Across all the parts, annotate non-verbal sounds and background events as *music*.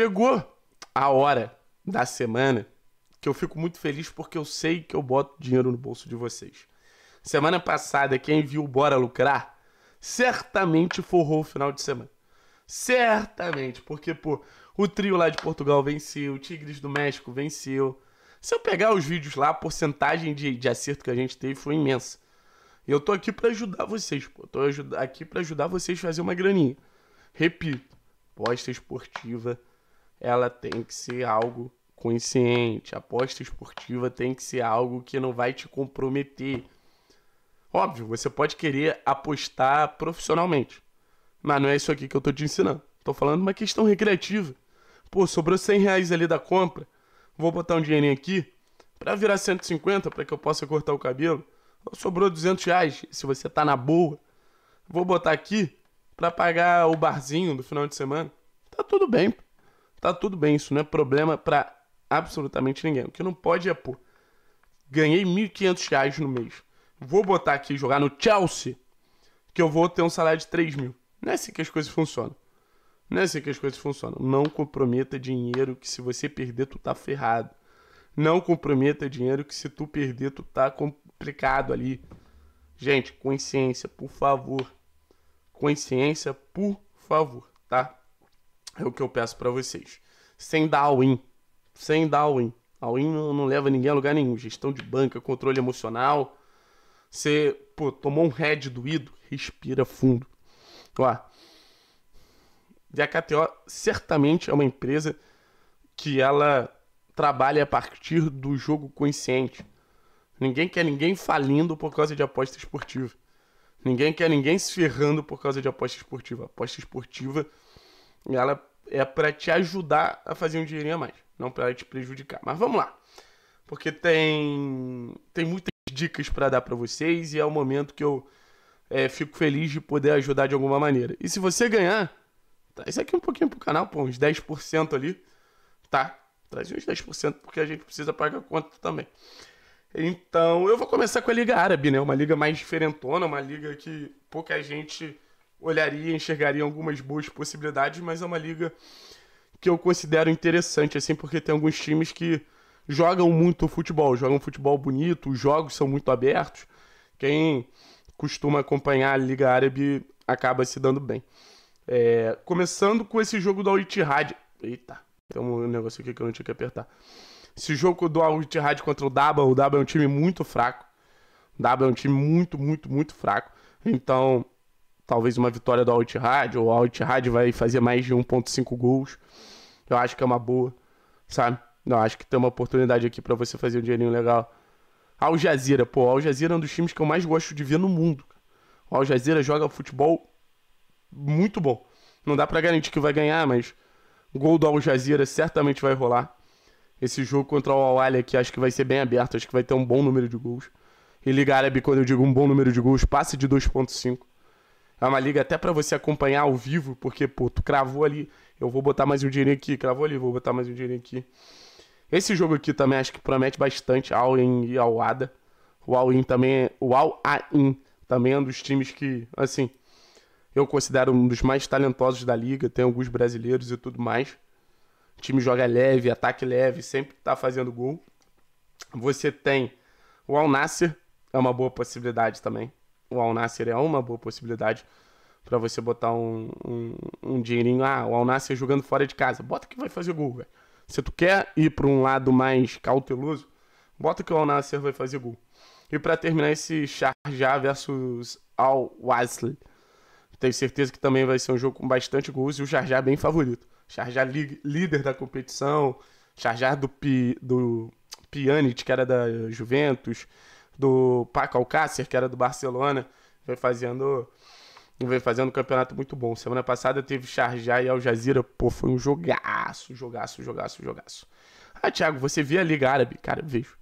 chegou a hora da semana que eu fico muito feliz porque eu sei que eu boto dinheiro no bolso de vocês. Semana passada, quem viu Bora Lucrar, certamente forrou o final de semana. Certamente, porque, pô, o trio lá de Portugal venceu, o Tigres do México venceu. Se eu pegar os vídeos lá, a porcentagem de, de acerto que a gente teve foi imensa. E eu tô aqui para ajudar vocês, pô. Eu tô aqui para ajudar vocês a fazer uma graninha. Repito, posta esportiva ela tem que ser algo consciente. A aposta esportiva tem que ser algo que não vai te comprometer. Óbvio, você pode querer apostar profissionalmente, mas não é isso aqui que eu tô te ensinando. Tô falando uma questão recreativa. Pô, sobrou 100 reais ali da compra, vou botar um dinheirinho aqui para virar 150 para que eu possa cortar o cabelo. Sobrou 200 reais, se você tá na boa, vou botar aqui para pagar o barzinho do final de semana. Tá tudo bem, pô. Tá tudo bem, isso não é problema para absolutamente ninguém. O que não pode é, pô, ganhei 1.500 reais no mês. Vou botar aqui jogar no Chelsea, que eu vou ter um salário de 3 mil. Não é assim que as coisas funcionam. Não é assim que as coisas funcionam. Não comprometa dinheiro que se você perder, tu tá ferrado. Não comprometa dinheiro que se tu perder, tu tá complicado ali. Gente, consciência, por favor. Consciência, por favor, tá? É o que eu peço para vocês. Sem dar all-in. Sem dar all-in. All-in não, não leva ninguém a lugar nenhum. Gestão de banca, controle emocional. Você, pô, tomou um head doído, respira fundo. Ó. E a KTO certamente é uma empresa que ela trabalha a partir do jogo consciente. Ninguém quer ninguém falindo por causa de aposta esportiva. Ninguém quer ninguém se ferrando por causa de aposta esportiva. aposta esportiva ela é para te ajudar a fazer um dinheirinho a mais, não para te prejudicar. Mas vamos lá. Porque tem tem muitas dicas para dar para vocês e é o momento que eu é, fico feliz de poder ajudar de alguma maneira. E se você ganhar, tá, isso aqui é um pouquinho pro canal, pô, uns 10% ali, tá? Traz uns 10% porque a gente precisa pagar a conta também. Então, eu vou começar com a Liga Árabe, né? Uma liga mais diferentona, uma liga que pouca gente olharia e enxergaria algumas boas possibilidades, mas é uma liga que eu considero interessante, assim, porque tem alguns times que jogam muito futebol, jogam futebol bonito, os jogos são muito abertos. Quem costuma acompanhar a Liga Árabe acaba se dando bem. É, começando com esse jogo do Al-Ittihad. Eita, tem um negócio aqui que eu não tinha que apertar. Esse jogo do Al-Ittihad contra o Daba, o Daba é um time muito fraco. O Daba é um time muito, muito, muito fraco. Então, talvez uma vitória do Altirad, ou o Altirad vai fazer mais de 1.5 gols. Eu acho que é uma boa, sabe? Não, acho que tem uma oportunidade aqui para você fazer um dinheirinho legal. Al Jazeera, pô, Al Jazeera é um dos times que eu mais gosto de ver no mundo. O Al Jazeera joga futebol muito bom. Não dá para garantir que vai ganhar, mas o gol do Al Jazeera certamente vai rolar. Esse jogo contra o Al Ahly aqui acho que vai ser bem aberto, acho que vai ter um bom número de gols. E Liga Árabe, quando eu digo um bom número de gols, passe de 2.5. É ah, uma liga até para você acompanhar ao vivo, porque, pô, tu cravou ali, eu vou botar mais um dinheirinho aqui, cravou ali, vou botar mais um dinheirinho aqui. Esse jogo aqui também acho que promete bastante, All-in e All-Ada. O All-in também, é- o All-A-In também é um dos times que, assim, eu considero um dos mais talentosos da liga, tem alguns brasileiros e tudo mais. O time joga leve, ataque leve, sempre tá fazendo gol. Você tem o Al Nasser, é uma boa possibilidade também o Al Nasser é uma boa possibilidade para você botar um, um, um, dinheirinho. Ah, o Al Nasser jogando fora de casa. Bota que vai fazer gol, velho. Se tu quer ir para um lado mais cauteloso, bota que o Al Nasser vai fazer gol. E para terminar esse Charjá versus Al Wasli. Tenho certeza que também vai ser um jogo com bastante gols e o Charjá bem favorito. Charjá líder da competição, Charjá do, Pi, do Pjanic, que era da Juventus, do Paco Alcácer, que era do Barcelona, vem fazendo vem fazendo um campeonato muito bom. Semana passada teve Charjá e Al Jazeera, pô, foi um jogaço, jogaço, jogaço, jogaço. Ah, Thiago, você vê a Liga Árabe? Cara, vejo.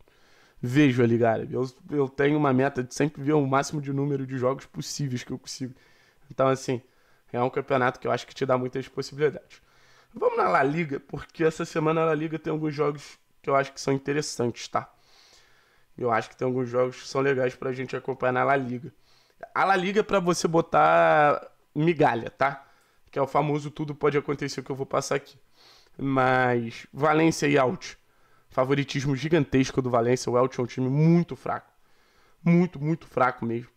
Vejo a Liga Árabe. Eu, eu tenho uma meta de sempre ver o máximo de número de jogos possíveis que eu consigo. Então, assim, é um campeonato que eu acho que te dá muitas possibilidades. Vamos na La Liga, porque essa semana a La Liga tem alguns jogos que eu acho que são interessantes, tá? Eu acho que tem alguns jogos que são legais pra gente acompanhar na La Liga. A La Liga é pra você botar migalha, tá? Que é o famoso tudo pode acontecer que eu vou passar aqui. Mas Valência e Alt. Favoritismo gigantesco do Valência. O Alt é um time muito fraco. Muito, muito fraco mesmo.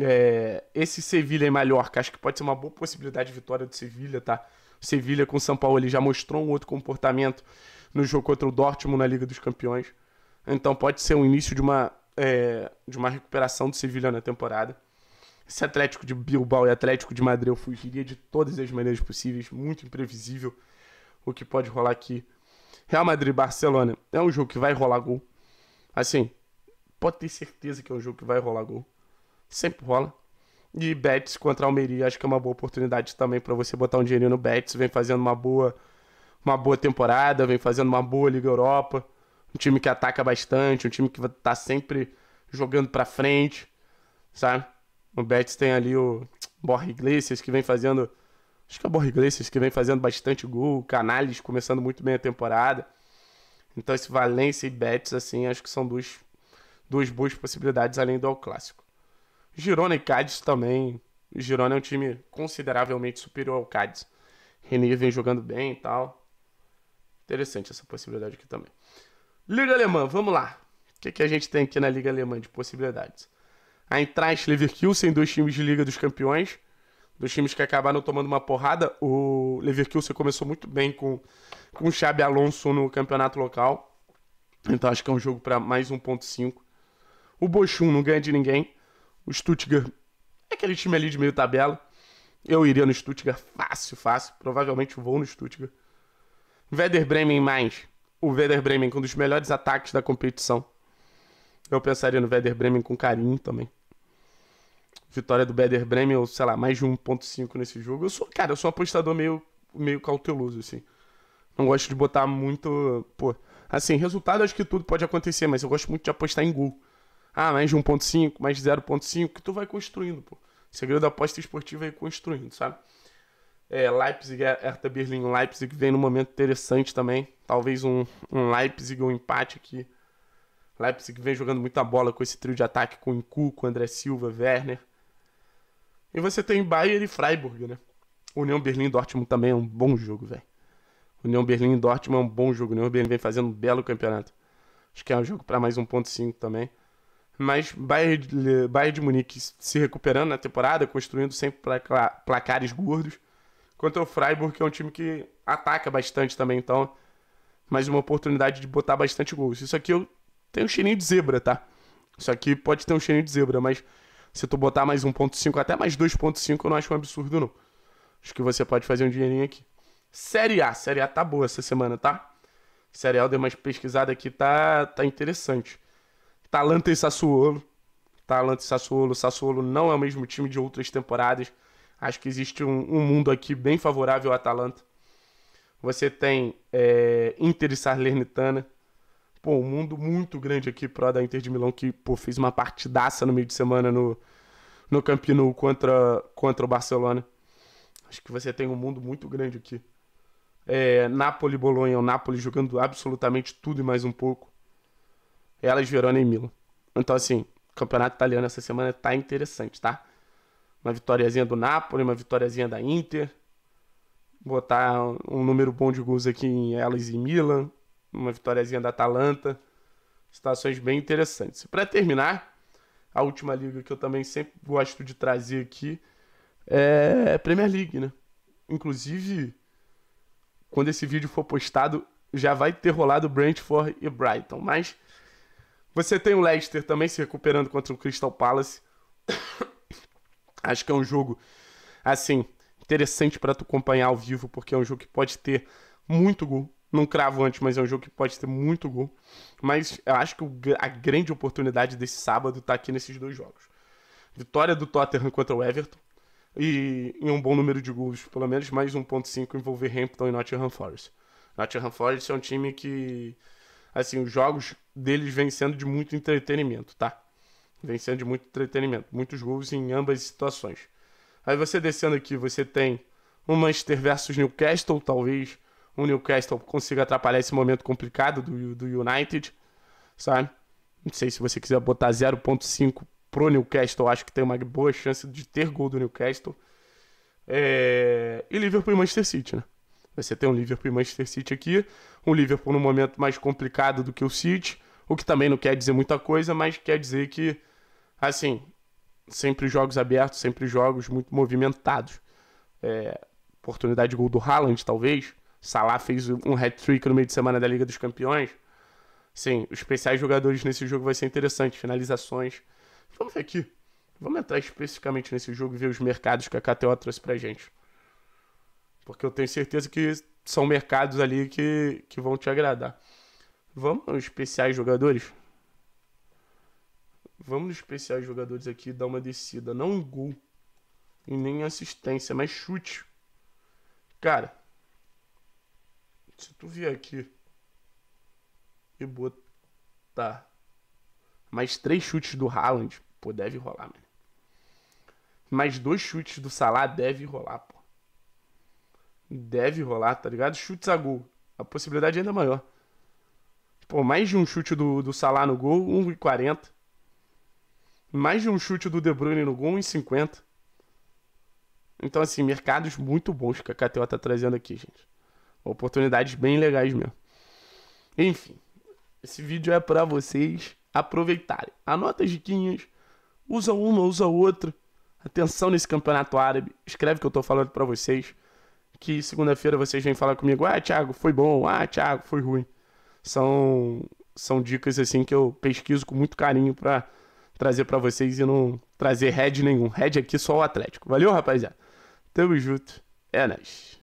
É, esse Sevilha e Mallorca, acho que pode ser uma boa possibilidade de vitória do Sevilha, tá? O Sevilha com o São Paulo ele já mostrou um outro comportamento no jogo contra o Dortmund na Liga dos Campeões. Então pode ser o início de uma, é, de uma recuperação do Sevilha na temporada. Esse Atlético de Bilbao e Atlético de Madrid eu fugiria de todas as maneiras possíveis, muito imprevisível o que pode rolar aqui. Real Madrid Barcelona é um jogo que vai rolar gol. Assim, pode ter certeza que é um jogo que vai rolar gol. Sempre rola. E Betis contra Almeria, acho que é uma boa oportunidade também para você botar um dinheirinho no Betis, vem fazendo uma boa uma boa temporada, vem fazendo uma boa Liga Europa um time que ataca bastante, um time que tá sempre jogando para frente, sabe? O Betis tem ali o Borja Iglesias, que vem fazendo... Acho que é o Borja Iglesias, que vem fazendo bastante gol. Canales começando muito bem a temporada. Então esse Valência e Betis, assim, acho que são duas, duas boas possibilidades além do Al Clássico. Girona e Cádiz também. O Girona é um time consideravelmente superior ao Cádiz. Renier vem jogando bem e tal. Interessante essa possibilidade aqui também. Liga Alemã, vamos lá. O que, que a gente tem aqui na Liga Alemã de possibilidades? A Eintracht Leverkusen, dois times de Liga dos Campeões, dois times que acabaram tomando uma porrada. O Leverkusen começou muito bem com, com o Xabi Alonso no campeonato local, então acho que é um jogo para mais 1.5. O Bochum não ganha de ninguém, o Stuttgart é aquele time ali de meio tabela. Eu iria no Stuttgart fácil, fácil, provavelmente vou no Stuttgart. Werder Bremen mais o Werder Bremen com um dos melhores ataques da competição. Eu pensaria no Werder Bremen com carinho também. Vitória do Werder Bremen, ou sei lá, mais de 1.5 nesse jogo. Eu sou, cara, eu sou um apostador meio, meio cauteloso, assim. Não gosto de botar muito. Pô, assim, resultado acho que tudo pode acontecer, mas eu gosto muito de apostar em gol. Ah, mais de 1.5, mais de 0.5, que tu vai construindo, pô. O segredo da aposta esportiva é ir construindo, sabe? É, Leipzig, é, Hertha Berlim, Leipzig vem num momento interessante também. Talvez um, um Leipzig ou um empate aqui. Leipzig vem jogando muita bola com esse trio de ataque com Incu, com André Silva, Werner. E você tem Bayern e Freiburg, né? União Berlim e Dortmund também é um bom jogo, velho. União Berlim e Dortmund é um bom jogo. União Berlim vem fazendo um belo campeonato. Acho que é um jogo para mais 1.5 também. Mas Bayern de, Bayern de Munique se recuperando na temporada, construindo sempre placares gordos. Quanto o Freiburg, que é um time que ataca bastante também, então. Mais uma oportunidade de botar bastante gols. Isso aqui eu tenho um cheirinho de zebra, tá? Isso aqui pode ter um cheirinho de zebra, mas se tu botar mais 1.5, até mais 2.5, eu não acho um absurdo, não. Acho que você pode fazer um dinheirinho aqui. Série A. Série A tá boa essa semana, tá? Série A, eu dei uma pesquisada aqui, tá, tá interessante. Talanta e Sassuolo. Talanta e Sassuolo. Sassuolo não é o mesmo time de outras temporadas. Acho que existe um, um mundo aqui bem favorável ao Atalanta. Você tem é, Inter e Salernitana. Pô, um mundo muito grande aqui pro da Inter de Milão, que pô, fez uma partidaça no meio de semana no, no Campino contra, contra o Barcelona. Acho que você tem um mundo muito grande aqui. É, Napoli Bolonha, o Napoli jogando absolutamente tudo e mais um pouco. Elas, Verona e Milan. Então, assim, o campeonato italiano essa semana tá interessante, tá? Uma vitóriazinha do Napoli, uma vitóriazinha da Inter. Botar um número bom de gols aqui em Elas e Milan. Uma vitóriazinha da Atalanta. Situações bem interessantes. Para terminar, a última liga que eu também sempre gosto de trazer aqui é a Premier League, né? Inclusive, quando esse vídeo for postado, já vai ter rolado Brentford e Brighton. Mas você tem o Leicester também se recuperando contra o Crystal Palace. *coughs* Acho que é um jogo, assim, interessante para tu acompanhar ao vivo, porque é um jogo que pode ter muito gol. Não cravo antes, mas é um jogo que pode ter muito gol. Mas eu acho que a grande oportunidade desse sábado tá aqui nesses dois jogos. Vitória do Tottenham contra o Everton. E em um bom número de gols, pelo menos mais 1.5 envolver Hampton e Nottingham Forest. Nottingham Forest é um time que, assim, os jogos deles vêm sendo de muito entretenimento, tá? Vem sendo de muito entretenimento. Muitos gols em ambas situações. Aí você descendo aqui, você tem um Manchester versus Newcastle, talvez o Newcastle consiga atrapalhar esse momento complicado do, do United, sabe? Não sei se você quiser botar 0.5 pro Newcastle, acho que tem uma boa chance de ter gol do Newcastle. É... E Liverpool e Manchester City, né? Você tem um Liverpool e Manchester City aqui, um Liverpool num momento mais complicado do que o City, o que também não quer dizer muita coisa, mas quer dizer que Assim, sempre jogos abertos, sempre jogos muito movimentados. É, oportunidade de gol do Haaland, talvez. Salah fez um hat-trick no meio de semana da Liga dos Campeões. Sim, os especiais jogadores nesse jogo vai ser interessante, finalizações. Vamos ver aqui. Vamos entrar especificamente nesse jogo e ver os mercados que a KTO trouxe pra gente. Porque eu tenho certeza que são mercados ali que, que vão te agradar. Vamos especiais jogadores? Vamos nos os jogadores aqui e dar uma descida. Não gol. E nem assistência, mas chute. Cara. Se tu vier aqui. E botar. Mais três chutes do Haaland. Pô, deve rolar, mano. Mais dois chutes do Salah deve rolar, pô. Deve rolar, tá ligado? Chutes a gol. A possibilidade é ainda maior. Pô, mais de um chute do, do Salah no gol, 1,40 mais de um chute do De Bruyne no gol, 1,50. Então, assim, mercados muito bons que a KTO tá trazendo aqui, gente. Oportunidades bem legais mesmo. Enfim, esse vídeo é para vocês aproveitarem. Anota as diquinhas, usa uma, usa outra. Atenção nesse campeonato árabe. Escreve o que eu tô falando para vocês. Que segunda-feira vocês vêm falar comigo. Ah, Thiago, foi bom. Ah, Thiago, foi ruim. São, são dicas assim que eu pesquiso com muito carinho para trazer para vocês e não trazer head nenhum. Head aqui só o Atlético. Valeu, rapaziada. Tamo junto. É nóis.